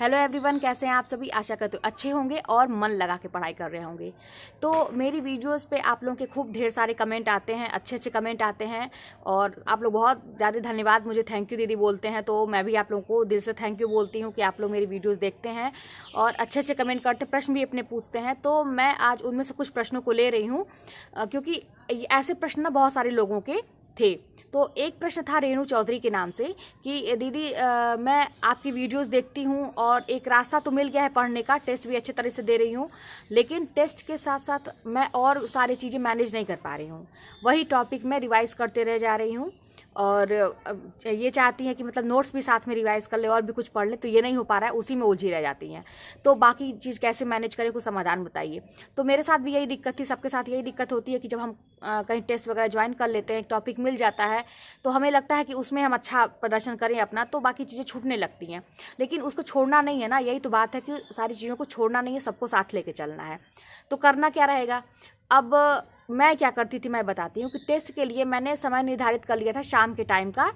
hello everyone कैसे हैं आप सभी आशा करते हो अच्छे होंगे और मन लगा के पढ़ाई कर रहे होंगे तो मेरी वीडियोस पे आप लोगों के खूब ढेर सारे कमेंट आते हैं अच्छे अच्छे कमेंट आते हैं और आप लोग बहुत ज़्यादा धन्यवाद मुझे थैंक यू दीदी बोलते हैं तो मैं भी आप लोगों को दिल से थैंक यू बोलती हूँ कि आप लोग मेरी वीडियोज़ देखते हैं और अच्छे अच्छे कमेंट करते प्रश्न भी अपने पूछते हैं तो मैं आज उनमें से कुछ प्रश्नों को ले रही हूँ क्योंकि ऐसे प्रश्न ना बहुत सारे लोगों के थे तो एक प्रश्न था रेणु चौधरी के नाम से कि दीदी आ, मैं आपकी वीडियोस देखती हूँ और एक रास्ता तो मिल गया है पढ़ने का टेस्ट भी अच्छे तरह से दे रही हूँ लेकिन टेस्ट के साथ साथ मैं और सारी चीज़ें मैनेज नहीं कर पा रही हूँ वही टॉपिक मैं रिवाइज़ करते रह जा रही हूँ और ये चाहती हैं कि मतलब नोट्स भी साथ में रिवाइज कर ले और भी कुछ पढ़ लें तो ये नहीं हो पा रहा है उसी में उलझी रह जाती हैं तो बाकी चीज़ कैसे मैनेज करें कुछ समाधान बताइए तो मेरे साथ भी यही दिक्कत थी सबके साथ यही दिक्कत होती है कि जब हम कहीं टेस्ट वगैरह ज्वाइन कर लेते हैं एक टॉपिक मिल जाता है तो हमें लगता है कि उसमें हम अच्छा प्रदर्शन करें अपना तो बाकी चीज़ें छूटने लगती हैं लेकिन उसको छोड़ना नहीं है ना यही तो बात है कि सारी चीज़ों को छोड़ना नहीं है सबको साथ लेके चलना है तो करना क्या रहेगा अब मैं क्या करती थी मैं बताती हूँ कि टेस्ट के लिए मैंने समय निर्धारित कर लिया था शाम के टाइम का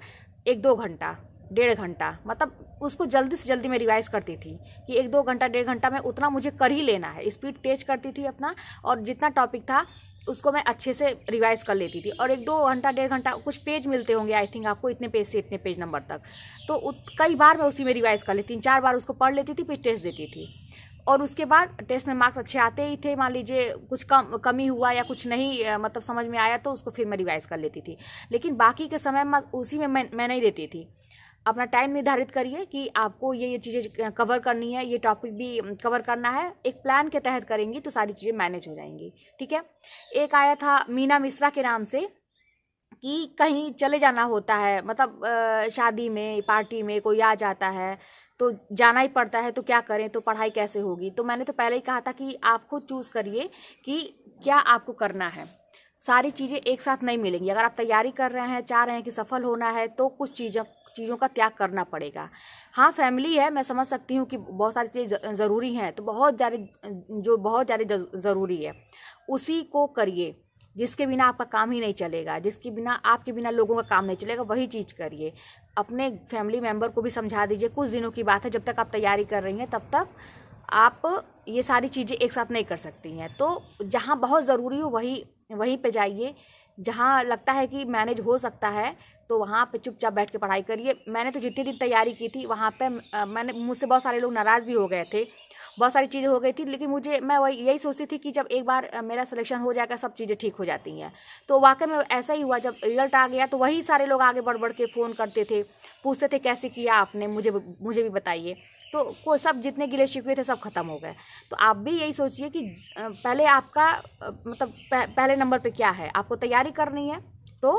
एक दो घंटा डेढ़ घंटा मतलब उसको जल्दी से जल्दी मैं रिवाइज करती थी कि एक दो घंटा डेढ़ घंटा में उतना मुझे कर ही लेना है स्पीड तेज करती थी अपना और जितना टॉपिक था उसको मैं अच्छे से रिवाइज कर लेती थी और एक दो घंटा डेढ़ घंटा कुछ पेज मिलते होंगे आई थिंक आपको इतने पेज से इतने पेज नंबर तक तो कई बार मैं उसी में रिवाइज कर लेती तीन चार बार उसको पढ़ लेती थी फिर टेस्ट देती थी और उसके बाद टेस्ट में मार्क्स अच्छे आते ही थे मान लीजिए कुछ कम कमी हुआ या कुछ नहीं मतलब समझ में आया तो उसको फिर मैं रिवाइज़ कर लेती थी लेकिन बाकी के समय में उसी में मैं, मैं नहीं देती थी अपना टाइम निर्धारित करिए कि आपको ये ये चीज़ें कवर करनी है ये टॉपिक भी कवर करना है एक प्लान के तहत करेंगी तो सारी चीज़ें मैनेज हो जाएंगी ठीक है एक आया था मीना मिश्रा के नाम से कि कहीं चले जाना होता है मतलब शादी में पार्टी में कोई आ जाता है तो जाना ही पड़ता है तो क्या करें तो पढ़ाई कैसे होगी तो मैंने तो पहले ही कहा था कि आप खुद चूज़ करिए कि क्या आपको करना है सारी चीज़ें एक साथ नहीं मिलेंगी अगर आप तैयारी कर रहे हैं चाह रहे हैं कि सफल होना है तो कुछ चीज़ों चीज़ों का त्याग करना पड़ेगा हाँ फैमिली है मैं समझ सकती हूँ कि बहुत सारी चीज़ें ज़रूरी हैं तो बहुत ज़्यादा जो बहुत ज़्यादा ज़रूरी है उसी को करिए जिसके बिना आपका काम ही नहीं चलेगा जिसके बिना आपके बिना लोगों का काम नहीं चलेगा वही चीज़ करिए अपने फैमिली मेम्बर को भी समझा दीजिए कुछ दिनों की बात है जब तक आप तैयारी कर रही हैं तब तक आप ये सारी चीज़ें एक साथ नहीं कर सकती हैं तो जहाँ बहुत ज़रूरी हो वही वहीं पर जाइए जहाँ लगता है कि मैनेज हो सकता है तो वहाँ पे चुपचाप बैठ के पढ़ाई करिए मैंने तो जितनी दिन तैयारी की थी वहाँ पे मैंने मुझसे बहुत सारे लोग नाराज़ भी हो गए थे बहुत सारी चीज़ें हो गई थी लेकिन मुझे मैं वही यही सोचती थी कि जब एक बार मेरा सिलेक्शन हो जाएगा सब चीज़ें ठीक हो जाती हैं तो वाकई में ऐसा ही हुआ जब रिजल्ट आ गया तो वही सारे लोग आगे बढ़ बढ़ के फ़ोन करते थे पूछते थे कैसे किया आपने मुझे मुझे भी बताइए तो को सब जितने गिले शिकवे थे सब ख़त्म हो गए तो आप भी यही सोचिए कि पहले आपका मतलब पहले नंबर पे क्या है आपको तैयारी करनी है तो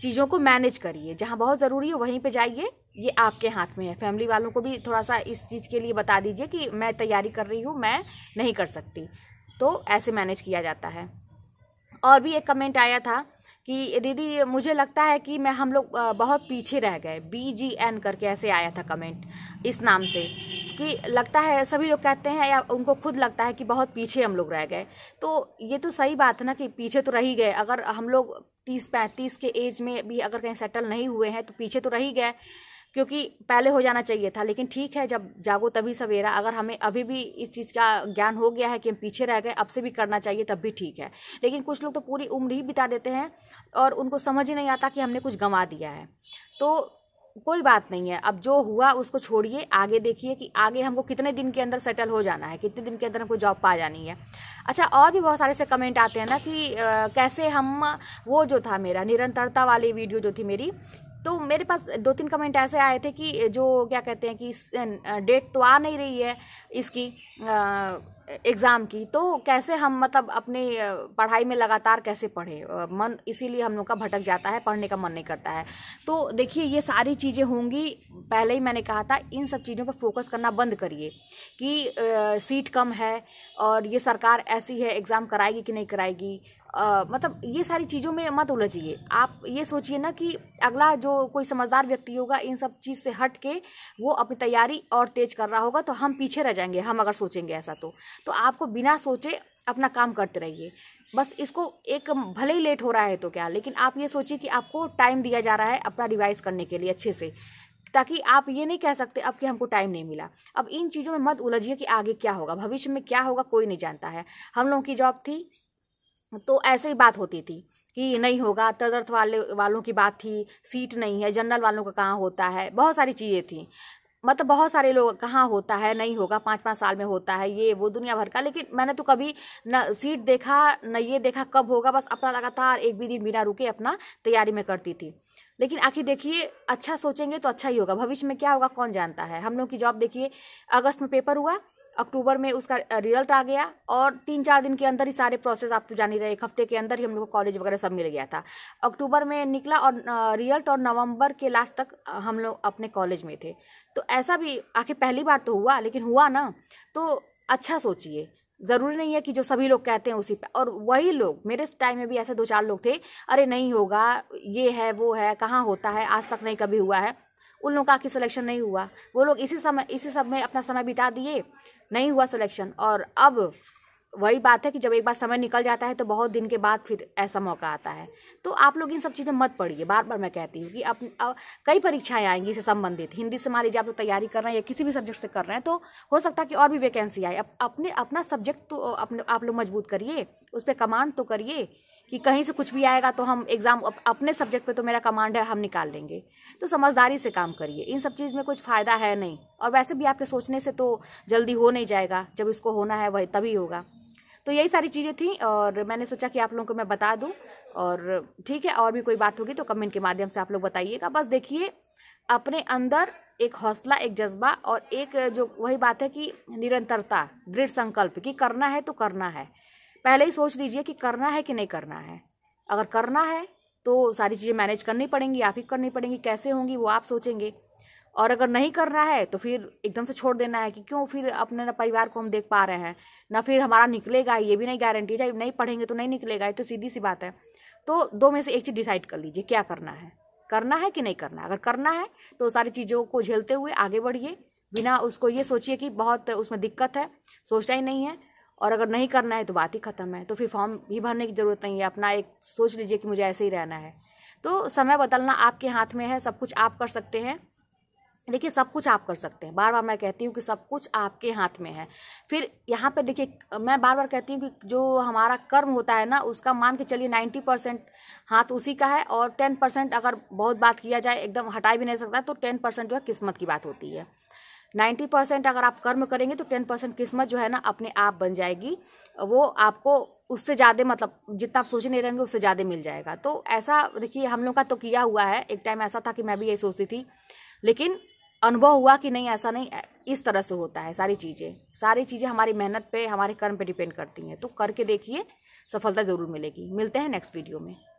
चीज़ों को मैनेज करिए जहाँ बहुत ज़रूरी है वहीं पे जाइए ये आपके हाथ में है फैमिली वालों को भी थोड़ा सा इस चीज़ के लिए बता दीजिए कि मैं तैयारी कर रही हूँ मैं नहीं कर सकती तो ऐसे मैनेज किया जाता है और भी एक कमेंट आया था कि दीदी मुझे लगता है कि मैं हम लोग बहुत पीछे रह गए बी जी एन करके ऐसे आया था कमेंट इस नाम से कि लगता है सभी लोग कहते हैं या उनको खुद लगता है कि बहुत पीछे हम लोग रह गए तो ये तो सही बात है ना कि पीछे तो रह ही गए अगर हम लोग तीस पैंतीस के एज में भी अगर कहीं सेटल नहीं हुए हैं तो पीछे तो रह ही गए क्योंकि पहले हो जाना चाहिए था लेकिन ठीक है जब जागो तभी सवेरा अगर हमें अभी भी इस चीज़ का ज्ञान हो गया है कि हम पीछे रह गए अब से भी करना चाहिए तब भी ठीक है लेकिन कुछ लोग तो पूरी उम्र ही बिता देते हैं और उनको समझ ही नहीं आता कि हमने कुछ गंवा दिया है तो कोई बात नहीं है अब जो हुआ उसको छोड़िए आगे देखिए कि आगे हमको कितने दिन के अंदर सेटल हो जाना है कितने दिन के अंदर हमको जॉब पा जानी है अच्छा और भी बहुत सारे से कमेंट आते हैं ना कि आ, कैसे हम वो जो था मेरा निरंतरता वाली वीडियो जो थी मेरी तो मेरे पास दो तीन कमेंट ऐसे आए थे कि जो क्या कहते हैं कि डेट तो आ नहीं रही है इसकी एग्ज़ाम की तो कैसे हम मतलब अपने पढ़ाई में लगातार कैसे पढ़े मन इसीलिए हम लोग का भटक जाता है पढ़ने का मन नहीं करता है तो देखिए ये सारी चीज़ें होंगी पहले ही मैंने कहा था इन सब चीज़ों पर फोकस करना बंद करिए कि आ, सीट कम है और ये सरकार ऐसी है एग्ज़ाम कराएगी कि नहीं कराएगी आ, मतलब ये सारी चीज़ों में मत उलझिए आप ये सोचिए ना कि अगला जो कोई कोई समझदार व्यक्ति होगा इन सब चीज़ से हट के वो अपनी तैयारी और तेज कर रहा होगा तो हम पीछे रह जाएंगे हम अगर सोचेंगे ऐसा तो तो आपको बिना सोचे अपना काम करते रहिए बस इसको एक भले ही लेट हो रहा है तो क्या लेकिन आप ये सोचिए कि आपको टाइम दिया जा रहा है अपना रिवाइज करने के लिए अच्छे से ताकि आप ये नहीं कह सकते अब कि हमको टाइम नहीं मिला अब इन चीज़ों में मत उलझिए कि आगे क्या होगा भविष्य में क्या होगा कोई नहीं जानता है हम लोगों की जॉब थी तो ऐसे ही बात होती थी कि नहीं होगा तदर्थ वाले वालों की बात थी सीट नहीं है जनरल वालों का कहाँ होता है बहुत सारी चीज़ें थी मतलब बहुत सारे लोग कहाँ होता है नहीं होगा पाँच पाँच साल में होता है ये वो दुनिया भर का लेकिन मैंने तो कभी न सीट देखा न ये देखा कब होगा बस अपना लगातार एक भी दिन बिना रुके अपना तैयारी में करती थी लेकिन आखिर देखिए अच्छा सोचेंगे तो अच्छा ही होगा भविष्य में क्या होगा कौन जानता है हम लोग की जॉब देखिए अगस्त में पेपर हुआ अक्टूबर में उसका रिजल्ट आ गया और तीन चार दिन के अंदर ही सारे प्रोसेस आप तो जान ही रहे एक हफ्ते के अंदर ही हम लोग को कॉलेज वगैरह सब मिल गया था अक्टूबर में निकला और रिजल्ट और नवंबर के लास्ट तक हम लोग अपने कॉलेज में थे तो ऐसा भी आखिर पहली बार तो हुआ लेकिन हुआ ना तो अच्छा सोचिए ज़रूरी नहीं है कि जो सभी लोग कहते हैं उसी पर और वही लोग मेरे टाइम में भी ऐसे दो चार लोग थे अरे नहीं होगा ये है वो है कहाँ होता है आज तक नहीं कभी हुआ है उन लोगों का आखिर सिलेक्शन नहीं हुआ वो लोग इसी समय इसी सब में अपना समय बिता दिए नहीं हुआ सिलेक्शन और अब वही बात है कि जब एक बार समय निकल जाता है तो बहुत दिन के बाद फिर ऐसा मौका आता है तो आप लोग इन सब चीज़ें मत पढ़िए बार बार मैं कहती हूँ कि आप कई परीक्षाएं आएंगी इससे संबंधित हिंदी से मान लीजिए आप लोग तैयारी कर रहे हैं या किसी भी सब्जेक्ट से कर रहे हैं तो हो सकता है कि और भी वैकेंसी आए अप, अपने अपना सब्जेक्ट तो अपने आप लोग मजबूत करिए उस पर कमांड तो करिए कि कहीं से कुछ भी आएगा तो हम एग्ज़ाम अपने सब्जेक्ट पे तो मेरा कमांड है हम निकाल लेंगे तो समझदारी से काम करिए इन सब चीज़ में कुछ फ़ायदा है नहीं और वैसे भी आपके सोचने से तो जल्दी हो नहीं जाएगा जब इसको होना है वही तभी होगा तो यही सारी चीज़ें थी और मैंने सोचा कि आप लोगों को मैं बता दूँ और ठीक है और भी कोई बात होगी तो कमेंट के माध्यम से आप लोग बताइएगा बस देखिए अपने अंदर एक हौसला एक जज्बा और एक जो वही बात है कि निरंतरता दृढ़ संकल्प कि करना है तो करना है पहले ही सोच लीजिए कि करना है कि नहीं करना है अगर करना है तो सारी चीज़ें मैनेज करनी पड़ेंगी आप ही करनी पड़ेंगी कैसे होंगी वो आप सोचेंगे और अगर नहीं करना है तो फिर एकदम से छोड़ देना है कि क्यों फिर अपने ना परिवार को हम देख पा रहे हैं ना फिर हमारा निकलेगा ये भी नहीं गारंटी है नहीं पढ़ेंगे तो नहीं निकलेगा ये तो सीधी सी बात है तो दो में से एक चीज़ डिसाइड कर लीजिए क्या करना है करना है कि नहीं करना अगर करना है तो सारी चीज़ों को झेलते हुए आगे बढ़िए बिना उसको ये सोचिए कि बहुत उसमें दिक्कत है सोचना ही नहीं है और अगर नहीं करना है तो बात ही ख़त्म है तो फिर फॉर्म भी भरने की ज़रूरत नहीं है अपना एक सोच लीजिए कि मुझे ऐसे ही रहना है तो समय बदलना आपके हाथ में है सब कुछ आप कर सकते हैं देखिए सब कुछ आप कर सकते हैं बार बार मैं कहती हूँ कि सब कुछ आपके हाथ में है फिर यहाँ पे देखिए मैं बार बार कहती हूँ कि जो हमारा कर्म होता है ना उसका मान के चलिए नाइन्टी परसेंट हाथ उसी का है और टेन परसेंट अगर बहुत बात किया जाए एकदम हटाई भी नहीं सकता तो टेन परसेंट जो है किस्मत की बात होती है नाइन्टी परसेंट अगर आप कर्म करेंगे तो टेन परसेंट किस्मत जो है ना अपने आप बन जाएगी वो आपको उससे ज़्यादा मतलब जितना आप सोचे नहीं रहेंगे उससे ज़्यादा मिल जाएगा तो ऐसा देखिए हम लोग का तो किया हुआ है एक टाइम ऐसा था कि मैं भी यही सोचती थी लेकिन अनुभव हुआ कि नहीं ऐसा नहीं इस तरह से होता है सारी चीज़ें सारी चीज़ें हमारी मेहनत पे हमारे कर्म पे डिपेंड करती हैं तो करके देखिए सफलता ज़रूर मिलेगी मिलते हैं नेक्स्ट वीडियो में